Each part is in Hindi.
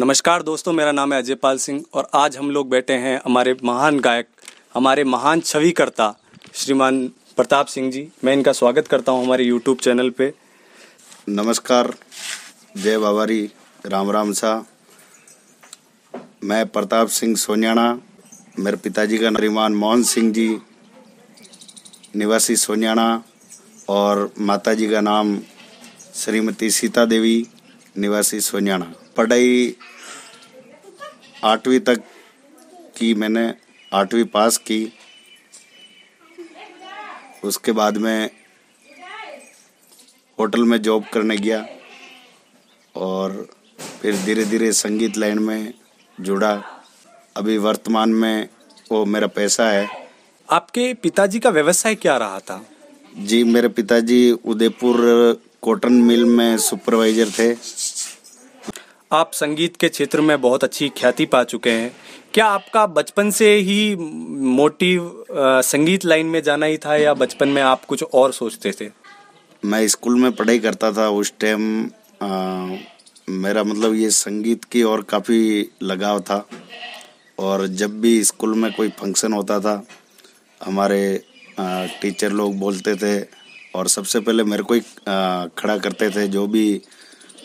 नमस्कार दोस्तों मेरा नाम है अजय पाल सिंह और आज हम लोग बैठे हैं हमारे महान गायक हमारे महान छविकर्ता श्रीमान प्रताप सिंह जी मैं इनका स्वागत करता हूँ हमारे यूट्यूब चैनल पे नमस्कार जय बाबारी राम राम सा मैं प्रताप सिंह सोनियाणा मेरे पिताजी का श्रीमान मोहन सिंह जी निवासी सोनियाणा और माताजी का नाम श्रीमती सीता देवी निवासी सोनियाणा पढ़ाई आठवीं तक की मैंने आठवीं पास की उसके बाद में होटल में जॉब करने गया और फिर धीरे धीरे संगीत लाइन में जुड़ा अभी वर्तमान में वो मेरा पैसा है आपके पिताजी का व्यवसाय क्या रहा था जी मेरे पिताजी उदयपुर कॉटन मिल में सुपरवाइजर थे आप संगीत के क्षेत्र में बहुत अच्छी ख्याति पा चुके हैं क्या आपका बचपन से ही मोटिव संगीत लाइन में जाना ही था या बचपन में आप कुछ और सोचते थे मैं स्कूल में पढ़ाई करता था उस टाइम मेरा मतलब ये संगीत की और काफ़ी लगाव था और जब भी स्कूल में कोई फंक्शन होता था हमारे टीचर लोग बोलते थे और सबसे पहले मेरे को ही खड़ा करते थे जो भी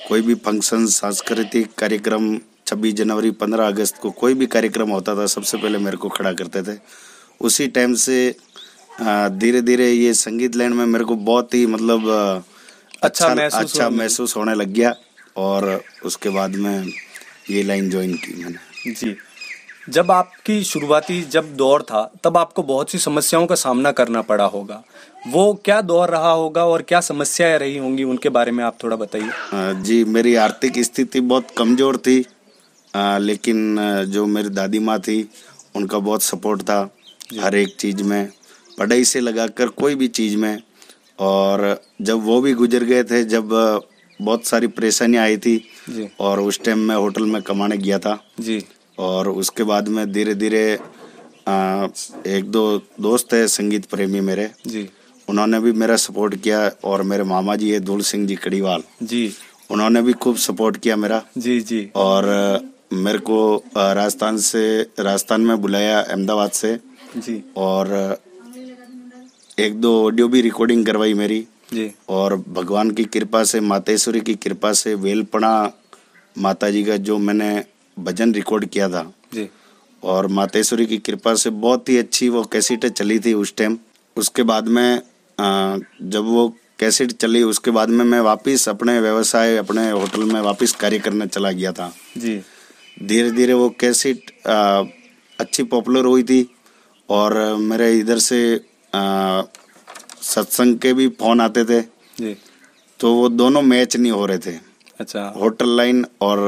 कोई भी फंक्शन सांस्कृतिक कार्यक्रम 26 जनवरी 15 अगस्त को कोई भी कार्यक्रम होता था सबसे पहले मेरे को खड़ा करते थे उसी टाइम से धीरे धीरे ये संगीत लाइन में मेरे को बहुत ही मतलब अच्छा अच्छा, अच्छा महसूस होने लग गया और उसके बाद में ये लाइन ज्वाइन की मैंने जी जब आपकी शुरुआती जब दौर था तब आपको बहुत सी समस्याओं का सामना करना पड़ा होगा वो क्या दौर रहा होगा और क्या समस्याएं रही होंगी उनके बारे में आप थोड़ा बताइए जी मेरी आर्थिक स्थिति बहुत कमज़ोर थी आ, लेकिन जो मेरी दादी माँ थी उनका बहुत सपोर्ट था हर एक चीज़ में पढ़ाई से लगाकर कोई भी चीज़ में और जब वो भी गुजर गए थे जब बहुत सारी परेशानियाँ आई थी और उस टाइम मैं होटल में कमाने गया था जी और उसके बाद में धीरे धीरे एक दो दोस्त है संगीत प्रेमी मेरे जी उन्होंने भी मेरा सपोर्ट किया और मेरे मामा जी है धूल सिंह जी कड़ीवाल जी उन्होंने भी खूब सपोर्ट किया मेरा जी जी और मेरे को राजस्थान से राजस्थान में बुलाया अहमदाबाद से जी और एक दो ऑडियो भी रिकॉर्डिंग करवाई मेरी जी और भगवान की कृपा से मातेश्वरी की कृपा से वेलपणा माता जी का जो मैंने भजन रिकॉर्ड किया था जी और मातेश्वरी की कृपा से बहुत ही अच्छी वो कैसेट चली थी उस टाइम उसके बाद में जब वो कैसेट चली उसके बाद में मैं वापस अपने व्यवसाय अपने होटल में वापस कार्य करने चला गया था जी धीरे धीरे वो कैसेट अच्छी पॉपुलर हुई थी और मेरे इधर से सत्संग के भी फोन आते थे जी तो वो दोनों मैच नहीं हो रहे थे अच्छा होटल लाइन और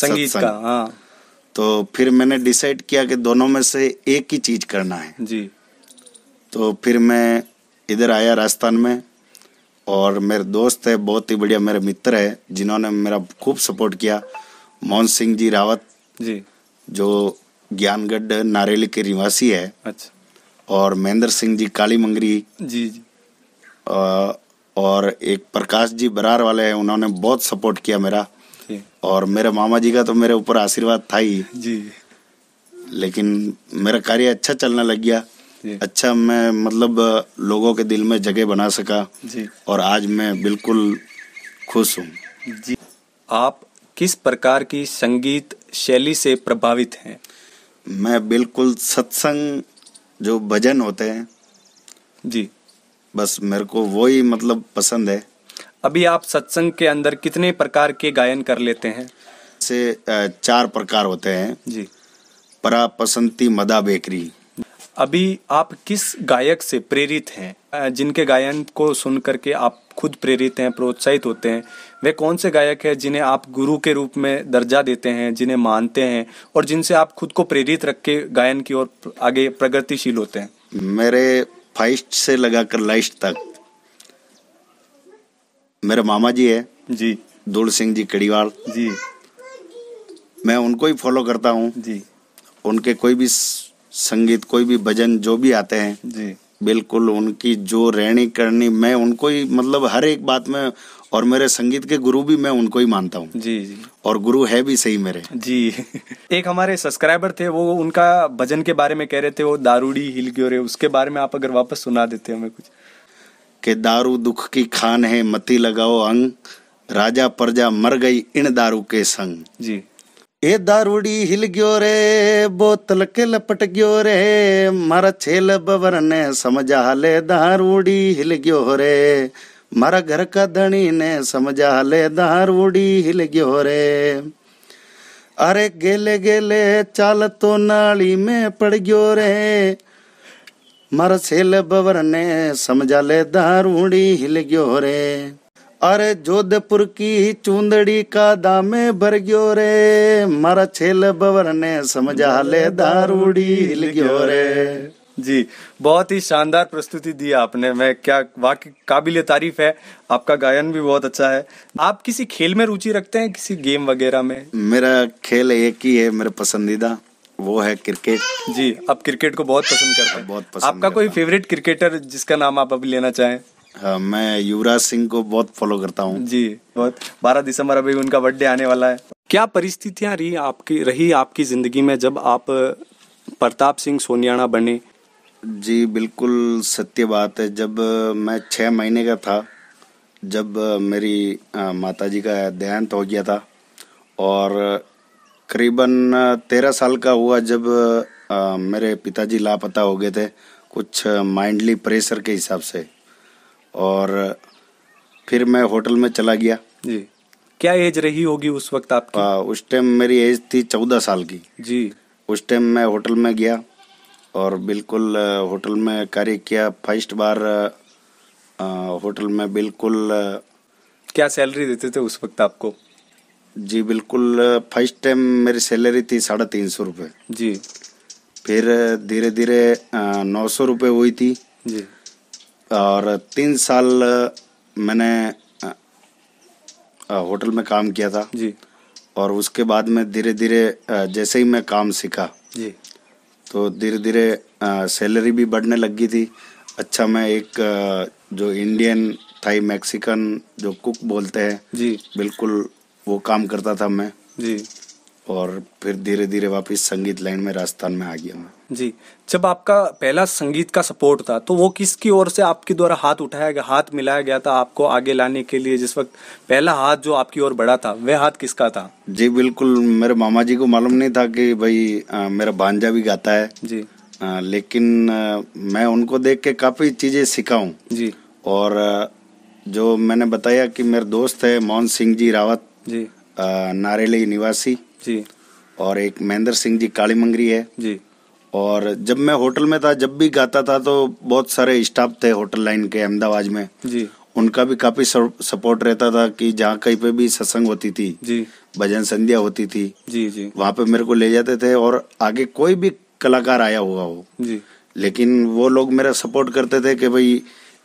संगीत का हाँ तो फिर मैंने डिसाइड किया कि दोनों में से एक ही चीज करना है जी तो फिर मैं इधर आया राजस्थान में और मेरे दोस्त है बहुत ही बढ़िया मेरे मित्र है जिन्होंने मेरा खूब सपोर्ट किया मोहन सिंह जी रावत जी जो ज्ञानगढ़ नारेली के निवासी है अच्छा और महेंद्र सिंह जी काली मंगरी जी जी आ, और एक प्रकाश जी बरार वाले हैं उन्होंने बहुत सपोर्ट किया मेरा और मेरे मामा जी का तो मेरे ऊपर आशीर्वाद था ही जी लेकिन मेरा कार्य अच्छा चलने लग गया अच्छा मैं मतलब लोगों के दिल में जगह बना सका जी और आज मैं बिल्कुल खुश हूँ जी आप किस प्रकार की संगीत शैली से प्रभावित हैं मैं बिल्कुल सत्संग जो भजन होते हैं जी बस मेरे को वो ही मतलब पसंद है अभी आप सत्संग के अंदर कितने प्रकार के गायन कर लेते हैं से चार प्रकार होते हैं जी परा पसंती मदा बेकरी अभी आप किस गायक से प्रेरित हैं जिनके गायन को सुन करके आप खुद प्रेरित हैं प्रोत्साहित होते हैं वे कौन से गायक हैं जिन्हें आप गुरु के रूप में दर्जा देते हैं जिन्हें मानते हैं और जिनसे आप खुद को प्रेरित रख के गायन की ओर आगे प्रगतिशील होते हैं मेरे फाइस्ट से लगाकर लाइस्ट तक मेरे मामा जी है जी दूर सिंह जी कड़ीवाल जी मैं उनको ही फॉलो करता हूँ जी उनके कोई भी संगीत कोई भी भजन जो भी आते हैं जी बिल्कुल उनकी जो रहनी करनी मैं उनको ही मतलब हर एक बात में और मेरे संगीत के गुरु भी मैं उनको ही मानता हूँ जी जी और गुरु है भी सही मेरे जी एक हमारे सब्सक्राइबर थे वो उनका भजन के बारे में कह रहे थे वो दारूडी हिल क्यों रहे उसके बारे में आप अगर वापस सुना देते हमें कुछ के दारू दुख की खान है मती लगाओ अंग राजा प्रजा मर गई इन दारू के संग जी ए दारूड़ी हिल गयो रे बोतल के लपट गयो रे मारा छेल बबर ने समझा ले दारूड़ी हिल गयो रे मारा घर का धनी ने समझा ले दारूड़ी हिल गयो रे अरे गेले गेले चाल तो नाली में पड़ गयो रे बवर ने समझा ले दारूड़ी हिल ગયો रे अरे जोधपुर की चूंदड़ी का दामे भर गयो रे मारा छेल बवर ने समझा ले दारूड़ी हिल गयो रे जी बहुत ही शानदार प्रस्तुति दी आपने मैं क्या वाकई काबिल तारीफ है आपका गायन भी बहुत अच्छा है आप किसी खेल में रुचि रखते हैं किसी गेम वगैरह में मेरा खेल एक ही है मेरा पसंदीदा वो है क्रिकेट जी आप क्रिकेट को बहुत पसंद करते हैं बहुत पसंद आपका कोई फेवरेट क्रिकेटर जिसका नाम आप अभी लेना चाहें आ, हाँ, मैं युवराज सिंह को बहुत फॉलो करता हूँ जी बहुत बारह दिसंबर अभी उनका बर्थडे आने वाला है क्या परिस्थितियाँ रही आपकी रही आपकी जिंदगी में जब आप प्रताप सिंह सोनियाणा बने जी बिल्कुल सत्य बात है जब मैं छः महीने का था जब मेरी माताजी का देहांत हो गया था और करीबन तेरह साल का हुआ जब आ, मेरे पिताजी लापता हो गए थे कुछ माइंडली प्रेशर के हिसाब से और फिर मैं होटल में चला गया जी क्या एज रही होगी उस वक्त आपकी आ, उस टाइम मेरी एज थी चौदह साल की जी उस टाइम मैं होटल में गया और बिल्कुल होटल में कार्य किया फर्स्ट बार आ, होटल में बिल्कुल क्या सैलरी देते थे उस वक्त आपको जी बिल्कुल फर्स्ट टाइम मेरी सैलरी थी साढ़े तीन सौ रुपये जी फिर धीरे धीरे नौ सौ रुपये हुई थी जी और तीन साल मैंने होटल में काम किया था जी और उसके बाद में धीरे धीरे जैसे ही मैं काम सीखा जी तो धीरे धीरे सैलरी भी बढ़ने लगी थी अच्छा मैं एक जो इंडियन थाई मैक्सिकन जो कुक बोलते हैं जी बिल्कुल वो काम करता था मैं जी और फिर धीरे धीरे वापस संगीत लाइन में राजस्थान में आ गया मैं जी जब आपका पहला संगीत का सपोर्ट था तो वो किसकी ओर से आपके द्वारा हाथ उठाया गया हाथ मिलाया गया था आपको आगे लाने के लिए जिस वक्त पहला हाथ जो आपकी ओर बढ़ा था वह हाथ किसका था जी बिल्कुल मेरे मामा जी को मालूम नहीं था कि भाई आ, मेरा भांजा भी गाता है जी आ, लेकिन आ, मैं उनको देख के काफ़ी चीज़ें सिखाऊँ जी और जो मैंने बताया कि मेरे दोस्त है मोहन सिंह जी रावत जी नारेली निवासी जी और एक महेंद्र सिंह जी काली मंगरी है जी और जब मैं होटल में था जब भी गाता था तो बहुत सारे स्टाफ थे होटल लाइन के अहमदाबाद में जी उनका भी काफी सपोर्ट रहता था कि जहाँ कहीं पे भी सत्संग होती थी जी भजन संध्या होती थी जी जी वहाँ पे मेरे को ले जाते थे और आगे कोई भी कलाकार आया हुआ हो जी लेकिन वो लोग मेरा सपोर्ट करते थे कि भाई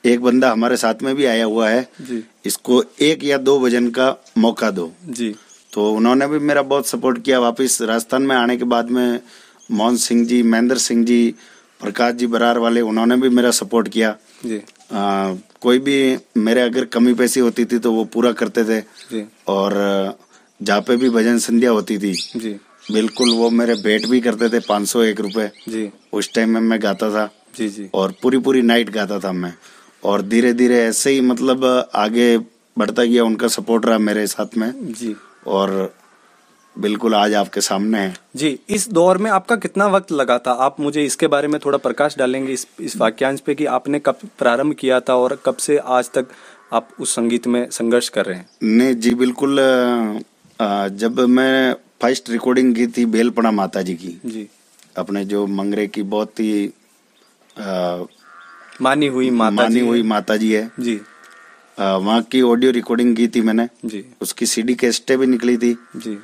एक बंदा हमारे साथ में भी आया हुआ है जी इसको एक या दो वजन का मौका दो जी तो उन्होंने भी मेरा बहुत सपोर्ट किया वापस राजस्थान में आने के बाद में मोहन सिंह जी महेंद्र सिंह जी प्रकाश जी बरार वाले उन्होंने भी मेरा सपोर्ट किया जी आ, कोई भी मेरे अगर कमी पैसी होती थी तो वो पूरा करते थे जी और जहाँ पे भी भजन संध्या होती थी जी बिल्कुल वो मेरे भेंट भी करते थे पाँच सौ एक रुपये उस टाइम में मैं गाता था जी जी और पूरी पूरी नाइट गाता था मैं और धीरे धीरे ऐसे ही मतलब आगे बढ़ता गया उनका सपोर्ट रहा मेरे साथ में जी और बिल्कुल आज आपके सामने है जी इस दौर में आपका कितना वक्त लगा था आप मुझे इसके बारे में थोड़ा प्रकाश डालेंगे इस इस वाक्यांश पे कि आपने कब प्रारंभ किया था और कब से आज तक आप उस संगीत में संघर्ष कर रहे हैं नहीं जी बिल्कुल जब मैं फर्स्ट रिकॉर्डिंग की थी बेलपणा माता जी की जी अपने जो मंगरे की बहुत ही मानी हुई माता मानी जी हुई माता जी है जी वहाँ की ऑडियो रिकॉर्डिंग की थी मैंने जी उसकी सीडी कैसेटें भी निकली थी जी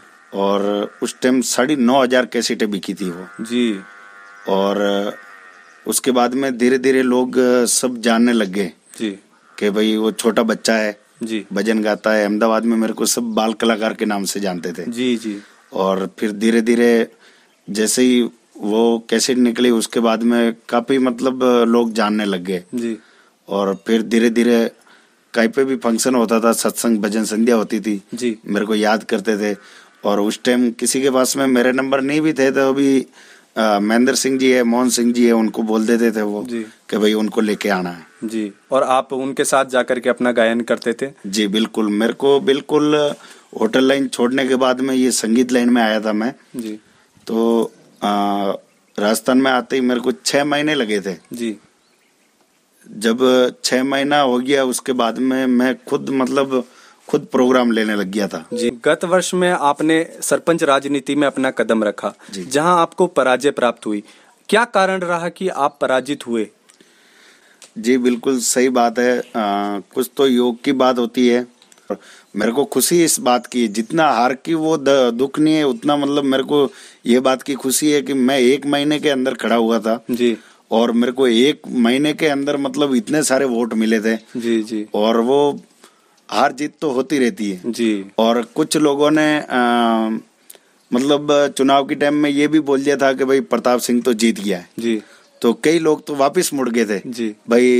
और उस टाइम साढ़े नौ हजार कैसेटे बिकी थी वो जी और उसके बाद में धीरे धीरे लोग सब जानने लग गए जी के भाई वो छोटा बच्चा है जी भजन गाता है अहमदाबाद में मेरे को सब बाल कलाकार के नाम से जानते थे जी जी और फिर धीरे धीरे जैसे ही वो कैसेट निकली उसके बाद में काफी मतलब लोग जानने लग गए और फिर धीरे धीरे कहीं पे भी फंक्शन होता था सत्संग भजन संध्या होती थी जी मेरे को याद करते थे और उस टाइम किसी के पास में मेरे नंबर नहीं भी थे तो अभी महेंद्र सिंह जी है मोहन सिंह जी है उनको बोल देते थे वो कि भाई उनको लेके आना है जी और आप उनके साथ जाकर के अपना गायन करते थे जी बिल्कुल मेरे को बिल्कुल होटल लाइन छोड़ने के बाद में ये संगीत लाइन में आया था मैं जी तो राजस्थान में आते ही मेरे को छह महीने लगे थे जी जब छह महीना हो गया उसके बाद में मैं खुद मतलब खुद प्रोग्राम लेने लग गया था जी गत वर्ष में आपने सरपंच राजनीति में अपना कदम रखा जहां आपको पराजय प्राप्त हुई क्या कारण रहा कि आप पराजित हुए जी बिल्कुल सही बात है आ, कुछ तो योग की बात होती है मेरे को खुशी इस बात की है जितना हार की वो दुख नहीं है उतना मतलब मेरे को ये बात की खुशी है कि मैं एक महीने के अंदर खड़ा हुआ था जी और मेरे को एक महीने के अंदर मतलब इतने सारे वोट मिले थे जी जी और वो हार जीत तो होती रहती है जी और कुछ लोगों ने आ, मतलब चुनाव के टाइम में ये भी बोल दिया था कि भाई प्रताप सिंह तो जीत गया है जी तो कई लोग तो वापस मुड़ गए थे जी भाई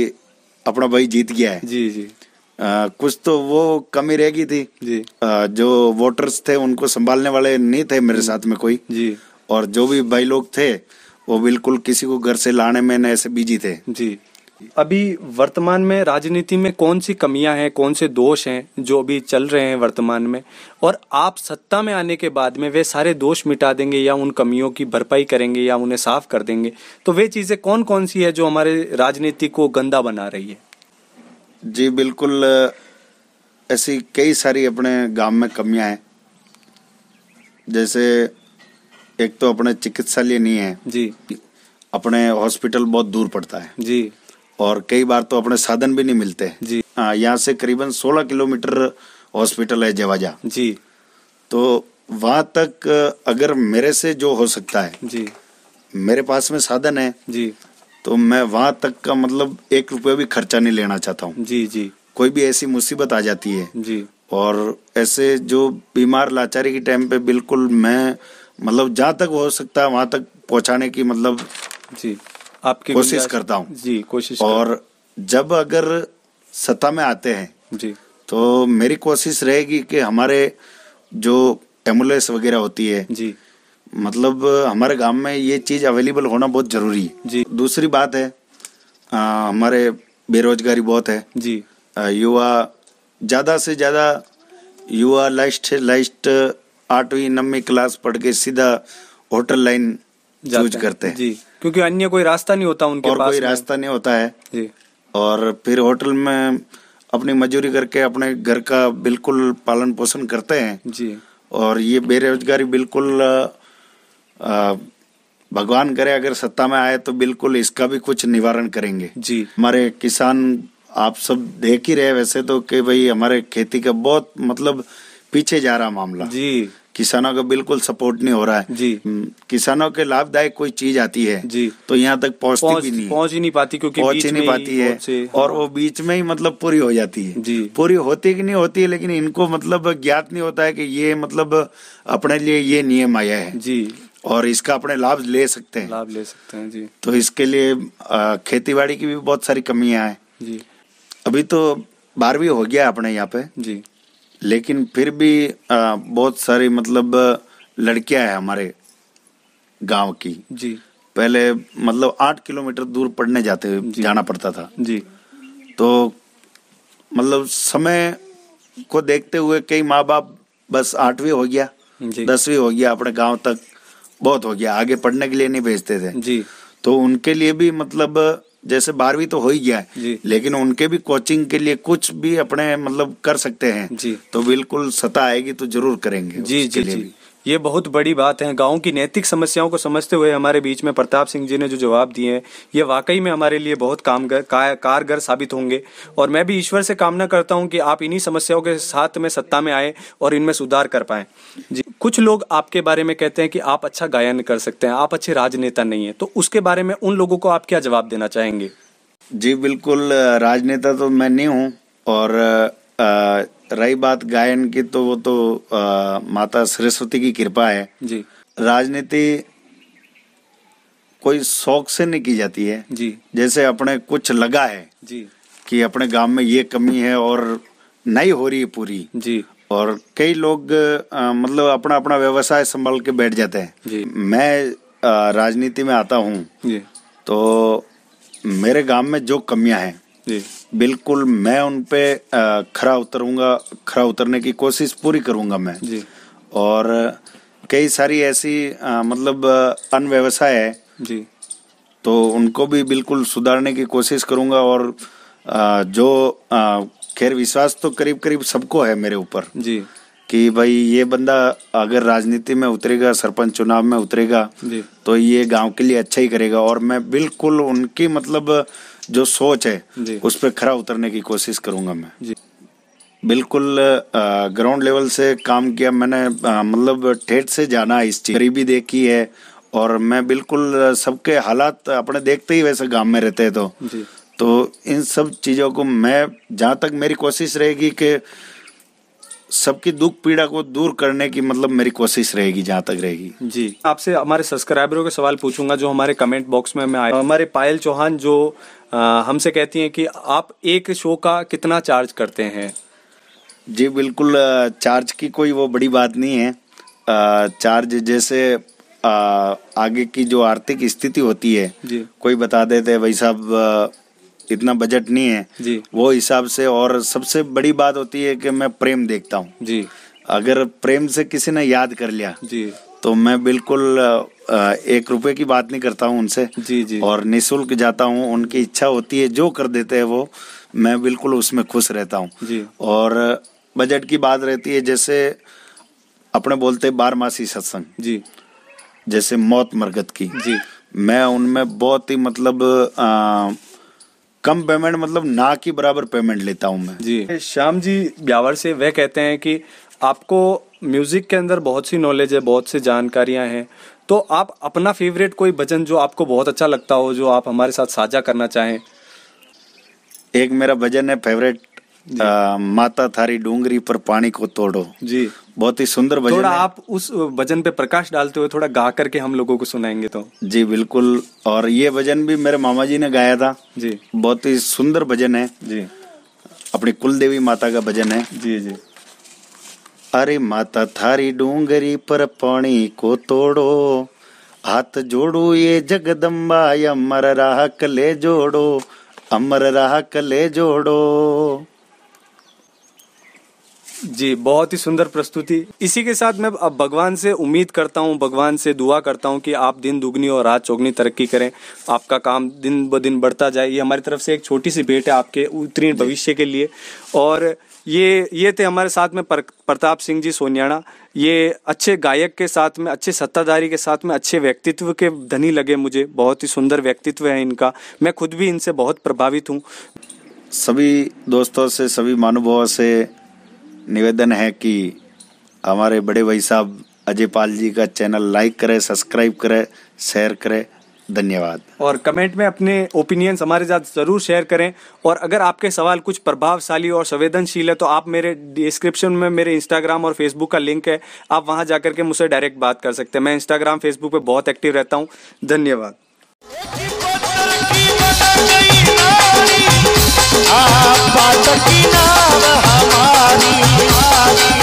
अपना भाई जीत गया है जी जी आ, कुछ तो वो कमी रह गई थी जी आ, जो वोटर्स थे उनको संभालने वाले नहीं थे मेरे साथ में कोई जी और जो भी भाई लोग थे वो बिल्कुल किसी को घर से लाने में न ऐसे बिजी थे जी अभी वर्तमान में राजनीति में कौन सी कमियां हैं कौन से दोष हैं जो अभी चल रहे हैं वर्तमान में और आप सत्ता में आने के बाद में वे सारे दोष मिटा देंगे या उन कमियों की भरपाई करेंगे या उन्हें साफ कर देंगे तो वे चीज़ें कौन कौन सी है जो हमारे राजनीति को गंदा बना रही है जी बिल्कुल ऐसी कई सारी अपने गांव में कमियां हैं जैसे एक तो अपने चिकित्सालय नहीं है जी अपने हॉस्पिटल बहुत दूर पड़ता है जी और कई बार तो अपने साधन भी नहीं मिलते जी हाँ यहाँ से करीबन 16 किलोमीटर हॉस्पिटल है जवाजा जी तो वहां तक अगर मेरे से जो हो सकता है जी मेरे पास में साधन है जी तो मैं वहाँ तक का मतलब एक रुपया भी खर्चा नहीं लेना चाहता हूँ जी जी कोई भी ऐसी मुसीबत आ जाती है जी और ऐसे जो बीमार लाचारी के टाइम पे बिल्कुल मैं मतलब जहाँ तक हो सकता है वहाँ तक पहुँचाने की मतलब जी आपकी कोशिश करता हूँ जी कोशिश और जब अगर सत्ता में आते हैं जी तो मेरी कोशिश रहेगी कि हमारे जो एम्बुलेंस वगैरह होती है जी मतलब हमारे गांव में ये चीज़ अवेलेबल होना बहुत ज़रूरी है जी दूसरी बात है आ, हमारे बेरोजगारी बहुत है जी आ, युवा ज़्यादा से ज़्यादा युवा लास्ट लास्ट आठवीं नवी क्लास पढ़ के सीधा होटल लाइन चूज करते हैं जी क्योंकि अन्य कोई रास्ता नहीं होता उनके और पास कोई रास्ता नहीं होता है जी और फिर होटल में अपनी मजूरी करके अपने घर का बिल्कुल पालन पोषण करते हैं जी और ये बेरोजगारी बिल्कुल भगवान करे अगर सत्ता में आए तो बिल्कुल इसका भी कुछ निवारण करेंगे जी हमारे किसान आप सब देख ही रहे वैसे तो कि भाई हमारे खेती का बहुत मतलब पीछे जा रहा मामला जी किसानों का बिल्कुल सपोर्ट नहीं हो रहा है जी हम्म, किसानों के लाभदायक कोई चीज आती है जी तो यहाँ तक पहुँचती पहुंच, भी नहीं पहुंच ही नहीं पाती क्योंकि पहुंच ही नहीं पाती है और वो बीच में ही मतलब पूरी हो जाती है जी पूरी होती कि नहीं होती है लेकिन इनको मतलब ज्ञात नहीं होता है कि ये मतलब अपने लिए ये नियम आया है जी और इसका अपने लाभ ले सकते हैं लाभ ले सकते हैं जी तो इसके लिए खेती बाड़ी की भी बहुत सारी कमियां हैं जी अभी तो बारहवीं हो गया अपने यहाँ पे जी लेकिन फिर भी आ, बहुत सारी मतलब लड़कियां हैं हमारे गांव की जी पहले मतलब आठ किलोमीटर दूर पढ़ने जाते जाना पड़ता था जी तो मतलब समय को देखते हुए कई माँ बाप बस आठवीं हो गया दसवीं हो गया अपने गांव तक बहुत हो गया आगे पढ़ने के लिए नहीं भेजते थे जी तो उनके लिए भी मतलब जैसे बारहवीं तो हो ही गया है लेकिन उनके भी कोचिंग के लिए कुछ भी अपने मतलब कर सकते हैं जी तो बिल्कुल सता आएगी तो जरूर करेंगे जी जी, जी, जी। ये बहुत बड़ी बात है गाँव की नैतिक समस्याओं को समझते हुए हमारे बीच में प्रताप सिंह जी ने जो जवाब दिए हैं ये वाकई में हमारे लिए बहुत कामगर कारगर साबित होंगे और मैं भी ईश्वर से कामना करता हूँ कि आप इन्हीं समस्याओं के साथ में सत्ता में आए और इनमें सुधार कर पाए जी कुछ लोग आपके बारे में कहते हैं कि आप अच्छा गायन कर सकते हैं आप अच्छे राजनेता नहीं है तो उसके बारे में उन लोगों को आप क्या जवाब देना चाहेंगे जी बिल्कुल राजनेता तो मैं नहीं हूँ और आ, रही बात गायन की तो वो तो आ, माता सरस्वती की कृपा है जी राजनीति कोई शौक से नहीं की जाती है जी जैसे अपने कुछ लगा है जी कि अपने गांव में ये कमी है और नहीं हो रही है पूरी जी और कई लोग आ, मतलब अपना अपना व्यवसाय संभाल के बैठ जाते हैं जी मैं राजनीति में आता हूँ तो मेरे गांव में जो कमियां हैं बिल्कुल मैं उन पे खरा उतरूंगा खरा उतरने की कोशिश पूरी करूंगा मैं जी और कई सारी ऐसी आ, मतलब अनव्यवसाय है जी तो उनको भी बिल्कुल सुधारने की कोशिश करूंगा और आ, जो खैर विश्वास तो करीब करीब सबको है मेरे ऊपर जी कि भाई ये बंदा अगर राजनीति में उतरेगा सरपंच चुनाव में उतरेगा तो ये गांव के लिए अच्छा ही करेगा और मैं बिल्कुल उनकी मतलब जो सोच है उस पर खरा उतरने की कोशिश करूंगा मैं जी बिल्कुल ग्राउंड लेवल से काम किया मैंने मतलब ठेठ से जाना इस चीज गरीबी देखी है और मैं बिल्कुल सबके हालात अपने देखते ही वैसे गांव में रहते हैं तो तो इन सब चीज़ों को मैं जहां तक मेरी कोशिश रहेगी कि सबकी दुख पीड़ा को दूर करने की मतलब मेरी कोशिश रहेगी जहाँ तक रहेगी जी आपसे हमारे सब्सक्राइबरों के सवाल पूछूंगा जो हमारे कमेंट बॉक्स में मैं आए हमारे पायल चौहान जो हमसे कहती हैं कि आप एक शो का कितना चार्ज करते हैं जी बिल्कुल चार्ज की कोई वो बड़ी बात नहीं है चार्ज जैसे आगे की जो आर्थिक स्थिति होती है कोई बता देते भाई साहब इतना बजट नहीं है जी। वो हिसाब से और सबसे बड़ी बात होती है कि मैं प्रेम देखता हूँ जी अगर प्रेम से किसी ने याद कर लिया जी तो मैं बिल्कुल एक रुपए की बात नहीं करता हूँ उनसे जी जी और निःशुल्क जाता हूँ उनकी इच्छा होती है जो कर देते हैं वो मैं बिल्कुल उसमें खुश रहता हूँ और बजट की बात रहती है जैसे अपने बोलते बारमासी सत्संग जी जैसे मौत मरगत की जी मैं उनमें बहुत ही मतलब आ, कम पेमेंट मतलब ना की बराबर पेमेंट लेता हूँ मैं जी श्याम जी ब्यावर से वह कहते हैं कि आपको म्यूज़िक के अंदर बहुत सी नॉलेज है बहुत सी जानकारियां हैं तो आप अपना फेवरेट कोई भजन जो आपको बहुत अच्छा लगता हो जो आप हमारे साथ साझा करना चाहें एक मेरा भजन है फेवरेट आ, माता थारी डूंगरी पर पानी को तोड़ो जी बहुत ही सुंदर भजन थोड़ा आप उस भजन पे प्रकाश डालते हुए थोड़ा गा करके हम लोगों को सुनाएंगे तो जी बिल्कुल और ये भजन भी मेरे मामा जी ने गाया था जी बहुत ही सुंदर भजन है जी अपनी कुल देवी माता का भजन है जी जी अरे माता थारी डूंगरी पर पानी को तोड़ो हाथ जोड़ो ये जगदम्बा अमर राह कले जोड़ो अमर राह कले जोड़ो जी बहुत ही सुंदर प्रस्तुति इसी के साथ मैं अब भगवान से उम्मीद करता हूँ भगवान से दुआ करता हूँ कि आप दिन दुगनी और रात चौगनी तरक्की करें आपका काम दिन ब दिन बढ़ता जाए ये हमारी तरफ से एक छोटी सी भेंट है आपके उत्तीर्ण भविष्य के लिए और ये ये थे हमारे साथ में प्रताप सिंह जी सोनियाणा ये अच्छे गायक के साथ में अच्छे सत्ताधारी के साथ में अच्छे व्यक्तित्व के धनी लगे मुझे बहुत ही सुंदर व्यक्तित्व है इनका मैं खुद भी इनसे बहुत प्रभावित हूँ सभी दोस्तों से सभी महानुभाव से निवेदन है कि हमारे बड़े भाई साहब अजय पाल जी का चैनल लाइक करें सब्सक्राइब करें शेयर करें धन्यवाद और कमेंट में अपने ओपिनियंस हमारे साथ जरूर शेयर करें और अगर आपके सवाल कुछ प्रभावशाली और संवेदनशील है तो आप मेरे डिस्क्रिप्शन में मेरे इंस्टाग्राम और फेसबुक का लिंक है आप वहां जाकर के मुझसे डायरेक्ट बात कर सकते हैं मैं इंस्टाग्राम फेसबुक पे बहुत एक्टिव रहता हूँ धन्यवाद हमारी